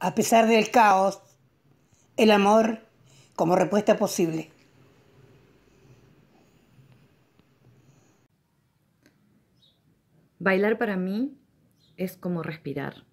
a pesar del caos, el amor como respuesta posible. Bailar para mí es como respirar.